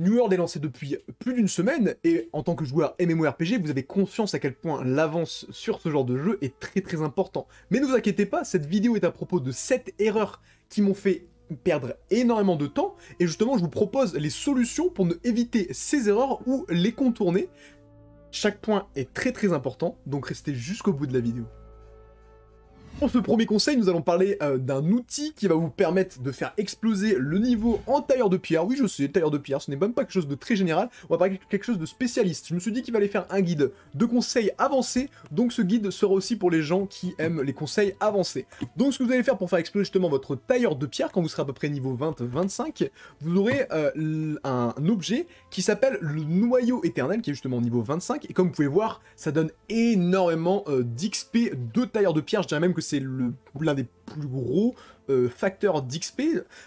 New World est lancé depuis plus d'une semaine et en tant que joueur MMORPG, vous avez conscience à quel point l'avance sur ce genre de jeu est très très important. Mais ne vous inquiétez pas, cette vidéo est à propos de 7 erreurs qui m'ont fait perdre énormément de temps et justement je vous propose les solutions pour ne éviter ces erreurs ou les contourner. Chaque point est très très important, donc restez jusqu'au bout de la vidéo. Pour ce premier conseil, nous allons parler euh, d'un outil qui va vous permettre de faire exploser le niveau en tailleur de pierre. Oui, je sais, tailleur de pierre, ce n'est même pas quelque chose de très général, on va parler quelque chose de spécialiste. Je me suis dit qu'il fallait faire un guide de conseils avancés, donc ce guide sera aussi pour les gens qui aiment les conseils avancés. Donc ce que vous allez faire pour faire exploser justement votre tailleur de pierre, quand vous serez à peu près niveau 20-25, vous aurez euh, un objet qui s'appelle le noyau éternel, qui est justement niveau 25, et comme vous pouvez voir, ça donne énormément euh, d'XP de tailleur de pierre, je même que c'est l'un des plus gros euh, facteur d'XP.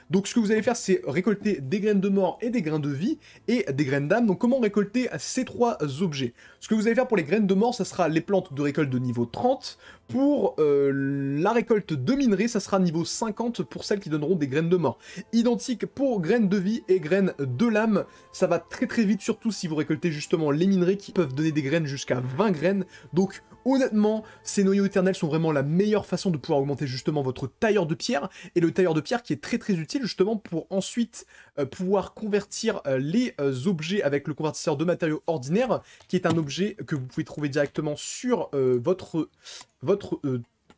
Donc ce que vous allez faire, c'est récolter des graines de mort et des graines de vie et des graines d'âme. Donc comment récolter ces trois objets Ce que vous allez faire pour les graines de mort, ça sera les plantes de récolte de niveau 30. Pour euh, la récolte de minerais, ça sera niveau 50 pour celles qui donneront des graines de mort. Identique pour graines de vie et graines de l'âme. Ça va très très vite, surtout si vous récoltez justement les minerais qui peuvent donner des graines jusqu'à 20 graines. Donc honnêtement, ces noyaux éternels sont vraiment la meilleure façon de pouvoir augmenter justement votre tailleur de pierre et le tailleur de pierre qui est très très utile justement pour ensuite euh, pouvoir convertir euh, les euh, objets avec le convertisseur de matériaux ordinaire, qui est un objet que vous pouvez trouver directement sur votre, votre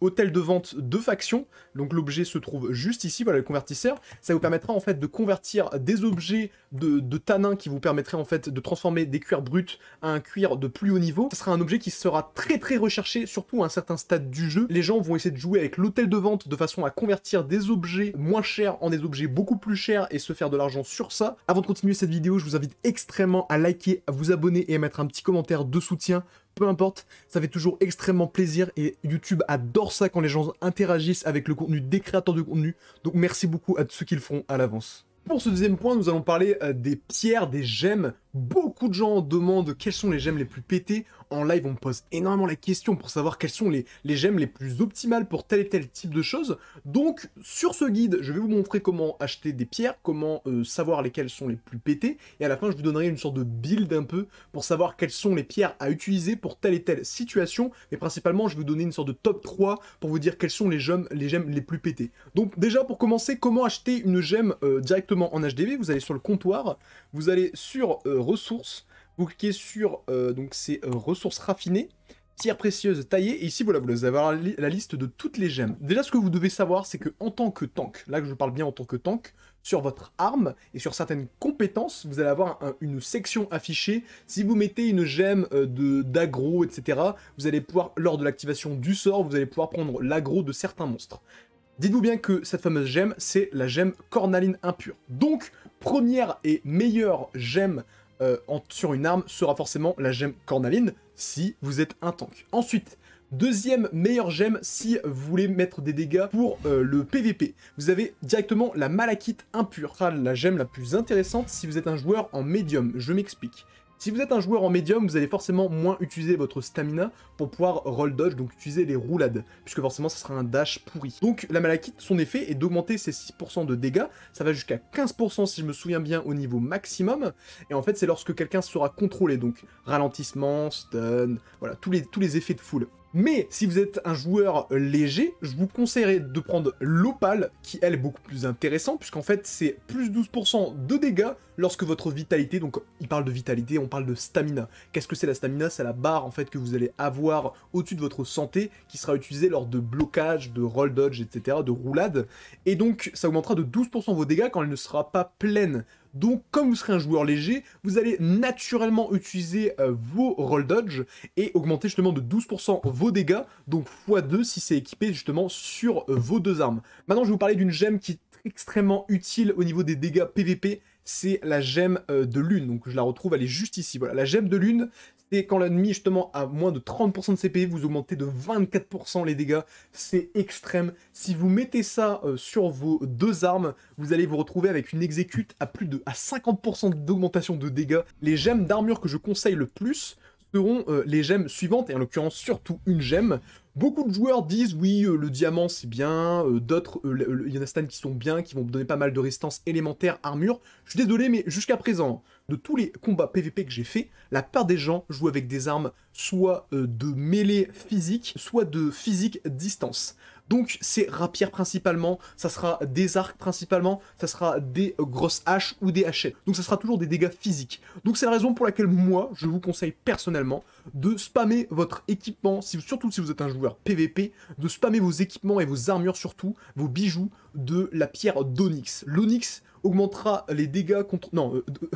hôtel de vente de faction. Donc l'objet se trouve juste ici, voilà le convertisseur. Ça vous permettra en fait de convertir des objets de, tanin qui vous permettraient en fait de transformer des cuirs bruts à un cuir de plus haut niveau. Ce sera un objet qui sera très très recherché, surtout à un certain stade du jeu. Les gens vont essayer de jouer avec l'hôtel de vente de façon à convertir des objets moins chers en des objets beaucoup plus chers et se faire de l'argent sur ça. Avant de continuer cette vidéo, je vous invite extrêmement à liker, à vous abonner et à mettre un petit commentaire de soutien peu importe, ça fait toujours extrêmement plaisir et YouTube adore ça quand les gens interagissent avec le contenu des créateurs de contenu, donc merci beaucoup à ceux qui le feront à l'avance. Pour ce deuxième point, nous allons parler euh, des pierres, des gemmes Beaucoup de gens demandent quels sont les gemmes les plus pétés. En live, on me pose énormément la question pour savoir quelles sont les, gemmes les plus optimales pour tel et tel type de choses. Donc, sur ce guide, je vais vous montrer comment acheter des pierres, comment euh, savoir lesquelles sont les plus pétées. Et à la fin, je vous donnerai une sorte de build un peu pour savoir quelles sont les pierres à utiliser pour telle et telle situation. Mais principalement, je vais vous donner une sorte de top 3 pour vous dire quelles sont les gemmes les, les plus pétées. Donc, déjà, pour commencer, comment acheter une gemme euh, directement en HDV Vous allez sur le comptoir, vous allez sur... Euh, ressources. Vous cliquez sur euh, donc ces euh, ressources raffinées, pierres précieuses taillées, et ici voilà, vous avoir la liste de toutes les gemmes. Déjà, ce que vous devez savoir, c'est que en tant que tank, là que je parle bien en tant que tank, sur votre arme et sur certaines compétences, vous allez avoir une section affichée. Si vous mettez une gemme euh, de d'aggro, etc., vous allez pouvoir, lors de l'activation du sort, vous allez pouvoir prendre l'aggro de certains monstres. Dites-vous bien que cette fameuse gemme, c'est la gemme cornaline impure. Donc, première et meilleure gemme euh, sur une arme sera forcément la gemme cornaline si vous êtes un tank. Ensuite, Deuxième meilleure gemme si vous voulez mettre des dégâts pour euh, le PVP. Vous avez directement la malachite impure, la gemme la plus intéressante si vous êtes un joueur en médium, je m'explique. Si vous êtes un joueur en médium, vous allez forcément moins utiliser votre stamina pour pouvoir roll dodge, donc utiliser les roulades, puisque forcément ce sera un dash pourri. Donc la malachite, son effet est d'augmenter ses 6% de dégâts, ça va jusqu'à 15% si je me souviens bien au niveau maximum, et en fait c'est lorsque quelqu'un sera contrôlé, donc ralentissement, stun, voilà, tous les, tous les effets de foule. Mais si vous êtes un joueur léger, je vous conseillerais de prendre l'opale, qui elle est beaucoup plus intéressant puisqu'en fait c'est plus 12% de dégâts lorsque votre vitalité, donc il parle de vitalité, on parle de stamina. Qu'est-ce que c'est la stamina C'est la barre en fait que vous allez avoir au-dessus de votre santé, qui sera utilisée lors de blocage, de roll dodge, etc., de roulade. Et donc ça augmentera de 12% vos dégâts quand elle ne sera pas pleine. Donc, comme vous serez un joueur léger, vous allez naturellement utiliser euh, vos roll dodge et augmenter justement de 12% vos dégâts, donc x2 si c'est équipé justement sur euh, vos deux armes. Maintenant, je vais vous parler d'une gemme qui est extrêmement utile au niveau des dégâts PVP c'est la gemme euh, de lune. Donc je la retrouve, elle est juste ici. Voilà, la gemme de lune, quand l'ennemi, justement, a moins de 30% de CP, vous augmentez de 24% les dégâts. C'est extrême. Si vous mettez ça euh, sur vos deux armes, vous allez vous retrouver avec une exécute à plus de à 50% d'augmentation de dégâts. Les gemmes d'armure que je conseille le plus seront euh, les gemmes suivantes, et en l'occurrence surtout une gemme. Beaucoup de joueurs disent oui, euh, le diamant c'est bien, d'autres, il y en a certaines qui sont bien, qui vont donner pas mal de résistance élémentaire, armure. Je suis désolé, mais jusqu'à présent, de tous les combats PVP que j'ai fait, la part des gens jouent avec des armes soit euh, de mêlée physique, soit de physique distance. Donc c'est rapière principalement, ça sera des arcs principalement, ça sera des grosses haches ou des hachettes. Donc ça sera toujours des dégâts physiques. Donc c'est la raison pour laquelle moi, je vous conseille personnellement de spammer votre équipement, surtout si vous êtes un joueur PVP, de spammer vos équipements et vos armures surtout, vos bijoux de la pierre d'onyx. L'onyx augmentera les dégâts contre... Non, euh,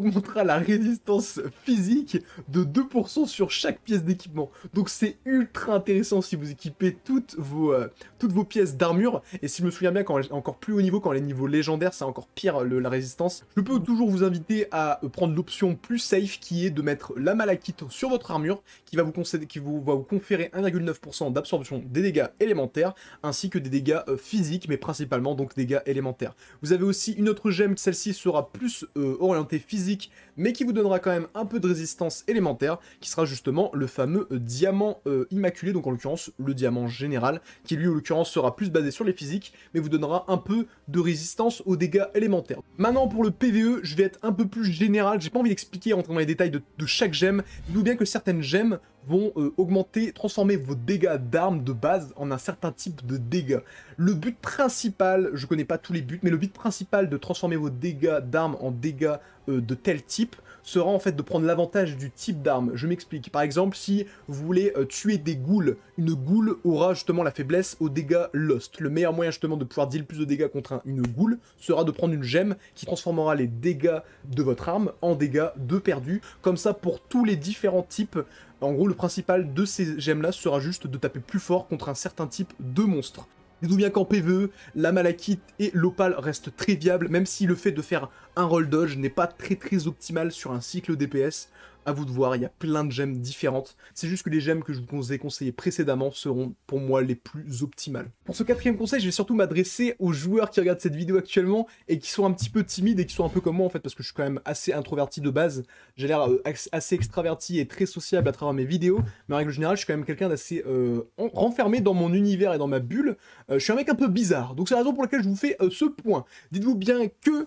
augmentera la résistance physique de 2% sur chaque pièce d'équipement. Donc c'est ultra intéressant si vous équipez toutes vos, euh, toutes vos pièces d'armure. Et si je me souviens bien, quand encore plus haut niveau, quand les niveaux légendaires, c'est encore pire la résistance. Je peux toujours vous inviter à euh, prendre l'option plus safe qui est de mettre la malachite sur votre armure qui va vous, qui vous, va conférer 1,9% d'absorption des dégâts élémentaires ainsi que des dégâts euh, physiques mais principalement donc dégâts élémentaires. Vous avez aussi une autre gemme, celle-ci sera plus orientée physique mais qui vous donnera quand même un peu de résistance élémentaire, qui sera justement le fameux euh, diamant euh, immaculé, donc en l'occurrence le diamant général, qui lui en l'occurrence sera plus basé sur les physiques, mais vous donnera un peu de résistance aux dégâts élémentaires. Maintenant pour le PVE, je vais être un peu plus général, j'ai pas envie d'expliquer en dans les détails de, de chaque gemme, D'où bien que certaines gemmes vont euh, augmenter, transformer vos dégâts d'armes de base en un certain type de dégâts. Le but principal, je connais pas tous les buts, mais le but principal de transformer vos dégâts d'armes en dégâts euh, de tel type, sera en fait de prendre l'avantage du type d'arme. Je m'explique. Par exemple, si vous voulez euh, tuer des ghouls, une goule aura justement la faiblesse aux dégâts lost. Le meilleur moyen justement de pouvoir deal plus de dégâts contre une goule sera de prendre une gemme qui transformera les dégâts de votre arme en dégâts de perdu. Comme ça, pour tous les différents types en gros, le principal de ces gemmes-là sera juste de taper plus fort contre un certain type de monstre. D'où bien qu'en PvE, la Malachite et l'Opal restent très viables, même si le fait de faire un roll dodge n'est pas très très optimal sur un cycle DPS à vous de voir, il y a plein de gemmes différentes. C'est juste que les gemmes que je vous ai conseillées précédemment seront pour moi les plus optimales. Pour ce quatrième conseil, je vais surtout m'adresser aux joueurs qui regardent cette vidéo actuellement et qui sont un petit peu timides et qui sont un peu comme moi en fait, parce que je suis quand même assez introverti de base. J'ai l'air euh, assez extraverti et très sociable à travers mes vidéos, mais en règle générale, je suis quand même quelqu'un d'assez euh, renfermé dans mon univers et dans ma bulle. Euh, je suis un mec un peu bizarre, donc c'est la raison pour laquelle je vous fais ce point. Dites-vous bien que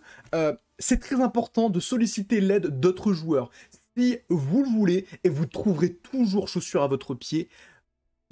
c'est très important de solliciter l'aide d'autres joueurs si vous le voulez, et vous trouverez toujours chaussures à votre pied.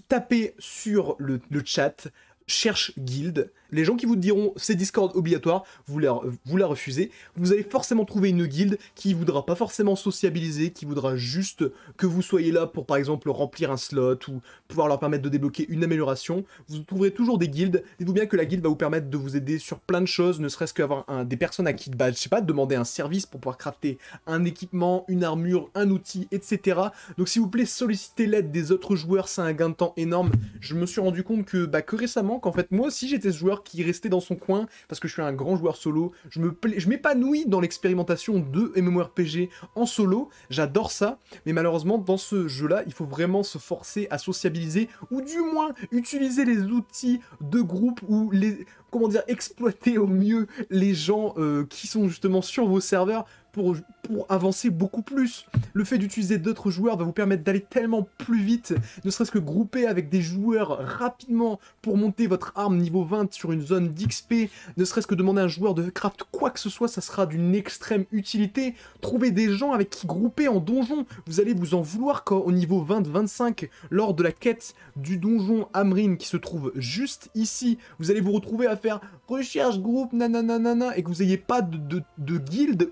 Tapez sur le, chat, cherche guild, les gens qui vous diront c'est Discord obligatoire, vous la, refusez. Vous allez forcément trouver une guilde qui voudra pas forcément sociabiliser, qui voudra juste que vous soyez là pour par exemple remplir un slot ou pouvoir leur permettre de débloquer une amélioration. Vous trouverez toujours des guildes. Dites-vous bien que la guilde va vous permettre de vous aider sur plein de choses, ne serait-ce qu'avoir des personnes à qui, bah, je sais pas, demander un service pour pouvoir crafter un équipement, une armure, un outil, etc. Donc s'il vous plaît, sollicitez l'aide des autres joueurs, c'est un gain de temps énorme. Je me suis rendu compte que, bah, que récemment, qu'en fait moi aussi j'étais joueur qui restait dans son coin parce que je suis un grand joueur solo. Je me je m'épanouis dans l'expérimentation de MMORPG en solo. J'adore ça, mais malheureusement dans ce jeu-là, il faut vraiment se forcer à sociabiliser ou du moins utiliser les outils de groupe ou les comment dire exploiter au mieux les gens euh, qui sont justement sur vos serveurs pour pour avancer beaucoup plus. Le fait d'utiliser d'autres joueurs va vous permettre d'aller tellement plus vite, ne serait-ce que grouper avec des joueurs rapidement pour monter votre arme niveau 20 sur une zone d'XP, ne serait-ce que demander à un joueur de craft quoi que ce soit, ça sera d'une extrême utilité. Trouver des gens avec qui grouper en donjon, vous allez vous en vouloir quand au niveau 20-25, lors de la quête du donjon Amrin qui se trouve juste ici, vous allez vous retrouver à faire recherche groupe nanana, et que vous n'ayez pas de, de,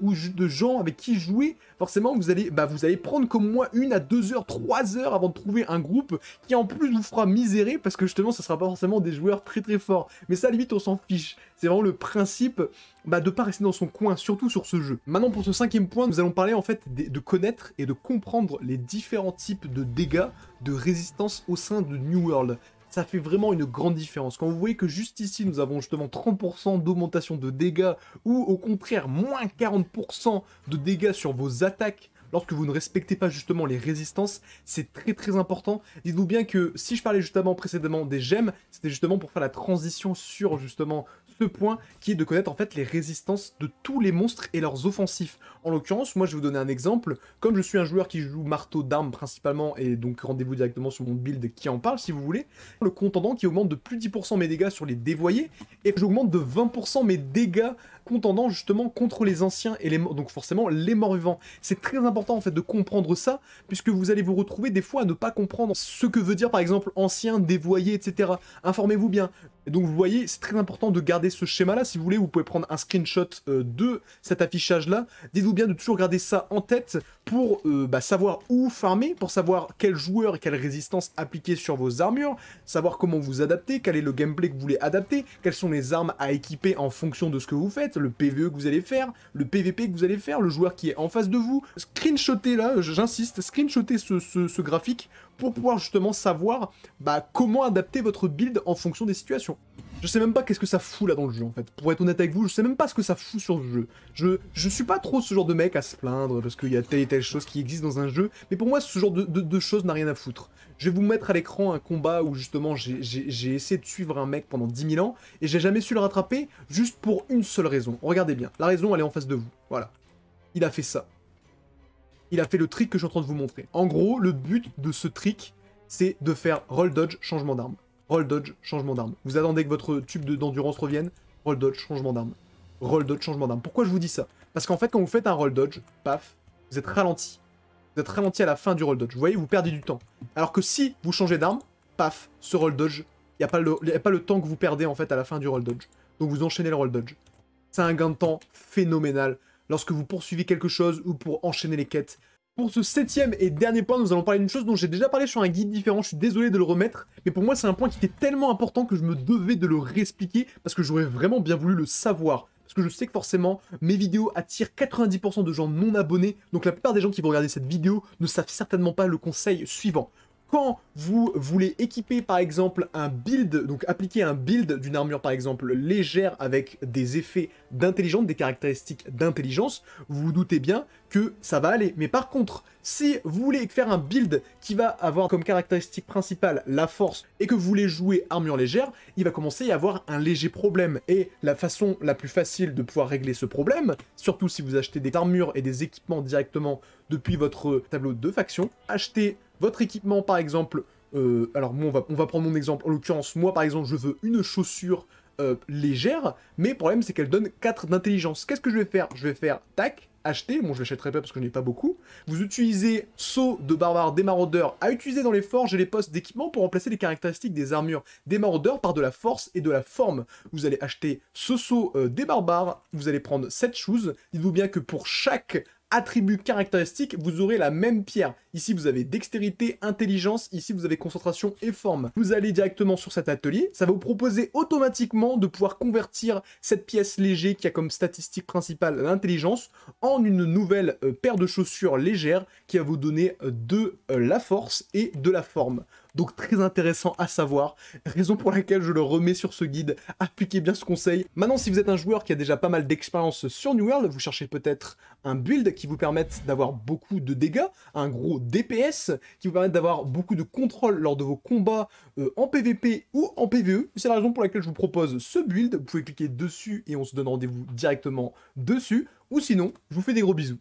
ou de gens avec qui jouer, forcément vous allez, bah, vous allez prendre comme moi une à deux heures, trois heures avant de trouver un groupe qui en plus vous fera misérer parce que justement ce sera pas forcément des joueurs très très forts. Mais ça limite on s'en fiche. C'est vraiment le principe bah, de pas rester dans son coin, surtout sur ce jeu. Maintenant pour ce cinquième point, nous allons parler en fait de connaître et de comprendre les différents types de dégâts de résistance au sein de New World ça fait vraiment une grande différence. Quand vous voyez que juste ici, nous avons justement 30% d'augmentation de dégâts, ou au contraire, moins 40% de dégâts sur vos attaques, lorsque vous ne respectez pas justement les résistances, c'est très très important. Dites-vous bien que si je parlais justement précédemment des gemmes, c'était justement pour faire la transition sur justement ce point qui est de connaître en fait les résistances de tous les monstres et leurs offensifs. En l'occurrence, moi je vais vous donner un exemple, comme je suis un joueur qui joue marteau d'armes principalement, et donc rendez-vous directement sur mon build qui en parle si vous voulez, le contendant qui augmente de plus de 10% mes dégâts sur les dévoyés, et j'augmente de 20% mes dégâts contendant justement contre les anciens et les donc forcément les morts vivants. C'est très important en fait de comprendre ça, puisque vous allez vous retrouver des fois à ne pas comprendre ce que veut dire par exemple ancien, dévoyé, etc. Informez-vous bien. donc vous voyez, c'est très important de garder ce schéma-là. Si vous voulez, vous pouvez prendre un screenshot euh, de cet affichage-là. Dites-vous bien de toujours garder ça en tête pour euh, bah, savoir où farmer, pour savoir quel joueur et quelle résistance appliquer sur vos armures, savoir comment vous adapter, quel est le gameplay que vous voulez adapter, quelles sont les armes à équiper en fonction de ce que vous faites, le PVE que vous allez faire, le PVP que vous allez faire, le joueur qui est en face de vous. Screenshotez là, j'insiste, screenshotez ce, graphique pour pouvoir justement savoir bah, comment adapter votre build en fonction des situations. Je sais même pas qu'est-ce que ça fout là dans le jeu en fait. Pour être honnête avec vous, je sais même pas ce que ça fout sur le jeu. Je, je suis pas trop ce genre de mec à se plaindre parce qu'il y a telle et telle chose qui existe dans un jeu, mais pour moi ce genre de, de choses n'a rien à foutre. Je vais vous mettre à l'écran un combat où justement j'ai essayé de suivre un mec pendant 10 000 ans et j'ai jamais su le rattraper juste pour une seule raison. Regardez bien, la raison elle est en face de vous. Voilà. Il a fait ça. Il a fait le trick que je suis en train de vous montrer. En gros, le but de ce trick, c'est de faire roll dodge, changement d'arme roll dodge, changement d'arme. Vous attendez que votre tube d'endurance revienne, roll dodge, changement d'arme. Roll dodge, changement d'arme. Pourquoi je vous dis ça Parce qu'en fait, quand vous faites un roll dodge, paf, vous êtes ralenti. Vous êtes ralenti à la fin du roll dodge. Vous voyez, vous perdez du temps. Alors que si vous changez d'arme, paf, ce roll dodge, il n'y a, pas le, a pas le temps que vous perdez en fait à la fin du roll dodge. Donc vous enchaînez le roll dodge. C'est un gain de temps phénoménal. Lorsque vous poursuivez quelque chose ou pour enchaîner les quêtes, pour ce septième et dernier point, nous allons parler d'une chose dont j'ai déjà parlé sur un guide différent, je suis désolé de le remettre, mais pour moi c'est un point qui était tellement important que je me devais de le réexpliquer parce que j'aurais vraiment bien voulu le savoir. Parce que je sais que forcément, mes vidéos attirent 90% de gens non abonnés, donc la plupart des gens qui vont regarder cette vidéo ne savent certainement pas le conseil suivant quand vous voulez équiper par exemple un build, donc appliquer un build d'une armure par exemple légère avec des effets d'intelligence, des caractéristiques d'intelligence, vous vous doutez bien que ça va aller. Mais par contre, si vous voulez faire un build qui va avoir comme caractéristique principale la force et que vous voulez jouer armure légère, il va commencer à y avoir un léger problème. Et la façon la plus facile de pouvoir régler ce problème, surtout si vous achetez des armures et des équipements directement depuis votre tableau de faction, achetez votre équipement par exemple, euh, alors moi on va, prendre mon exemple, en l'occurrence moi par exemple je veux une chaussure euh, légère, mais le problème c'est qu'elle donne 4 d'intelligence. Qu'est-ce que je vais faire Je vais faire tac, acheter, bon je l'achèterai pas parce que je n'ai pas beaucoup, vous utilisez saut de barbare des à utiliser dans les forges et les postes d'équipement pour remplacer les caractéristiques des armures des par de la force et de la forme. Vous allez acheter ce saut euh, des barbares, vous allez prendre cette chose, dites-vous bien que pour chaque attributs caractéristiques, vous aurez la même pierre. Ici, vous avez dextérité, intelligence, ici, vous avez concentration et forme. Vous allez directement sur cet atelier, ça va vous proposer automatiquement de pouvoir convertir cette pièce léger qui a comme statistique principale l'intelligence en une nouvelle euh, paire de chaussures légères qui va vous donner euh, de euh, la force et de la forme donc très intéressant à savoir, raison pour laquelle je le remets sur ce guide, appliquez bien ce conseil. Maintenant si vous êtes un joueur qui a déjà pas mal d'expérience sur New World, vous cherchez peut-être un build qui vous permette d'avoir beaucoup de dégâts, un gros DPS, qui vous permette d'avoir beaucoup de contrôle lors de vos combats euh, en PvP ou en PvE, c'est la raison pour laquelle je vous propose ce build, vous pouvez cliquer dessus et on se donne rendez-vous directement dessus, ou sinon je vous fais des gros bisous.